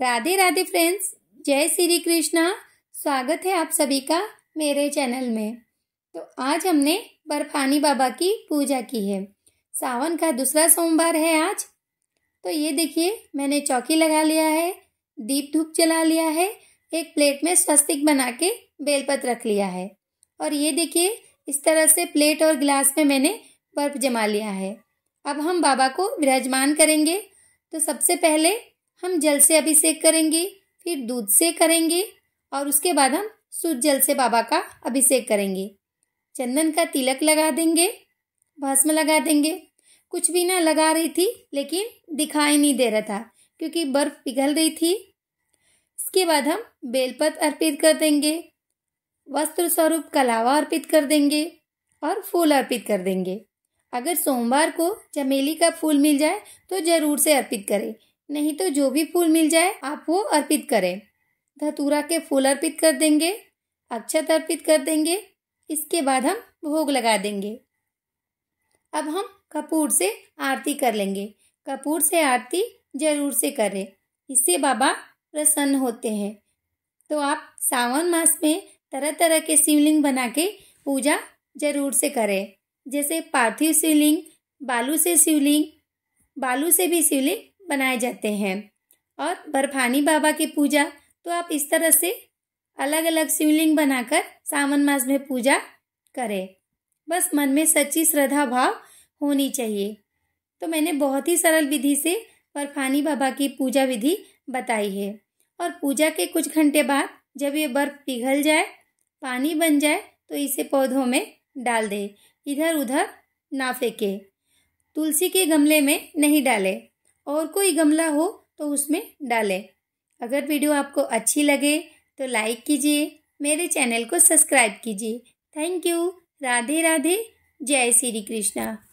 Radhe Radhe friends जय श्री कृष्णा स्वागत है आप सभी का मेरे चैनल में तो आज हमने बर्फानी बाबा की पूजा की है सावन का दूसरा सोमवार है आज तो ये देखिए मैंने चौकी लगा लिया है दीप धूप जला लिया है एक प्लेट में स्वस्तिक बना के बेलपत रख लिया है और ये देखिए इस तरह से प्लेट और गिलास में मैंने बर्फ जमा लिया है अब हम बाबा को विराजमान करेंगे तो सबसे पहले हम जल से अभिषेक करेंगे फिर दूध से करेंगे और उसके बाद हम शुद्ध जल से बाबा का अभिषेक करेंगे चंदन का तिलक लगा देंगे भस्म लगा देंगे कुछ भी ना लगा रही थी लेकिन दिखाई नहीं दे रहा था क्योंकि बर्फ पिघल रही थी इसके बाद हम बेलपत अर्पित कर देंगे वस्त्र स्वरूप कलावा अर्पित कर देंगे और फूल अर्पित कर देंगे अगर सोमवार को चमेली का फूल मिल जाए तो जरूर से अर्पित करें नहीं तो जो भी फूल मिल जाए आप वो अर्पित करें धतूरा के फूल अर्पित कर देंगे अक्षत अर्पित कर देंगे इसके बाद हम भोग लगा देंगे अब हम कपूर से आरती कर लेंगे कपूर से आरती जरूर से करें इससे बाबा प्रसन्न होते हैं तो आप सावन मास में तरह तरह के शिवलिंग बना के पूजा जरूर से करें जैसे पार्थिव शिवलिंग बालू से शिवलिंग बालू से भी शिवलिंग बनाए जाते हैं और बर्फानी बाबा की पूजा तो आप इस तरह से अलग अलग शिवलिंग बनाकर सावन मास में पूजा करें बस मन में सच्ची श्रद्धा भाव होनी चाहिए तो मैंने बहुत ही सरल विधि से बर्फानी बाबा की पूजा विधि बताई है और पूजा के कुछ घंटे बाद जब ये बर्फ पिघल जाए पानी बन जाए तो इसे पौधों में डाल दें इधर उधर ना फेंके तुलसी के गमले में नहीं डालें और कोई गमला हो तो उसमें डालें अगर वीडियो आपको अच्छी लगे तो लाइक कीजिए मेरे चैनल को सब्सक्राइब कीजिए थैंक यू राधे राधे जय श्री कृष्णा